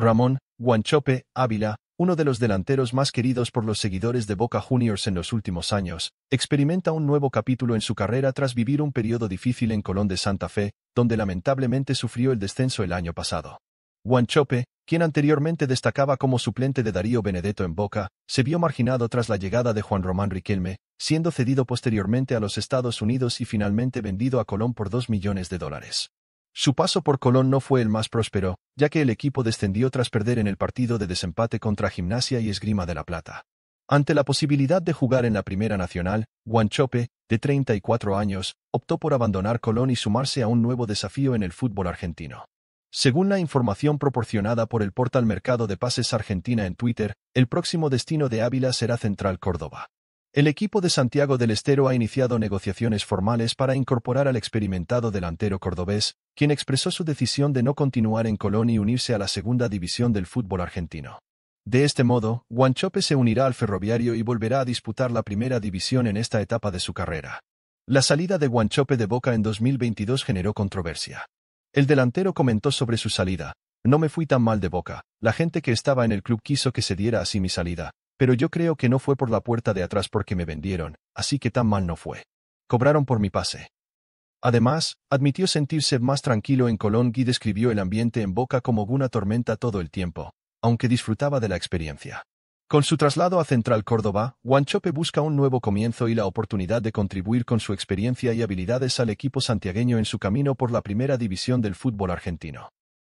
Ramón Guanchope Ávila, uno de los delanteros más queridos por los seguidores de Boca Juniors en los últimos años, experimenta un nuevo capítulo en su carrera tras vivir un periodo difícil en Colón de Santa Fe, donde lamentablemente sufrió el descenso el año pasado. Guanchope, quien anteriormente destacaba como suplente de Darío Benedetto en Boca, se vio marginado tras la llegada de Juan Román Riquelme, siendo cedido posteriormente a los Estados Unidos y finalmente vendido a Colón por 2 millones de dólares. Su paso por Colón no fue el más próspero, ya que el equipo descendió tras perder en el partido de desempate contra Gimnasia y Esgrima de la Plata. Ante la posibilidad de jugar en la Primera Nacional, Guanchope, de 34 años, optó por abandonar Colón y sumarse a un nuevo desafío en el fútbol argentino. Según la información proporcionada por el portal Mercado de Pases Argentina en Twitter, el próximo destino de Ávila será Central Córdoba. El equipo de Santiago del Estero ha iniciado negociaciones formales para incorporar al experimentado delantero cordobés, quien expresó su decisión de no continuar en Colón y unirse a la segunda división del fútbol argentino. De este modo, Guanchope se unirá al ferroviario y volverá a disputar la primera división en esta etapa de su carrera. La salida de Guanchope de Boca en 2022 generó controversia. El delantero comentó sobre su salida, No me fui tan mal de Boca, la gente que estaba en el club quiso que se diera así mi salida, pero yo creo que no fue por la puerta de atrás porque me vendieron, así que tan mal no fue. Cobraron por mi pase. Además, admitió sentirse más tranquilo en Colón y describió el ambiente en Boca como una tormenta todo el tiempo, aunque disfrutaba de la experiencia. Con su traslado a Central Córdoba, Guanchope busca un nuevo comienzo y la oportunidad de contribuir con su experiencia y habilidades al equipo santiagueño en su camino por la primera división del fútbol argentino.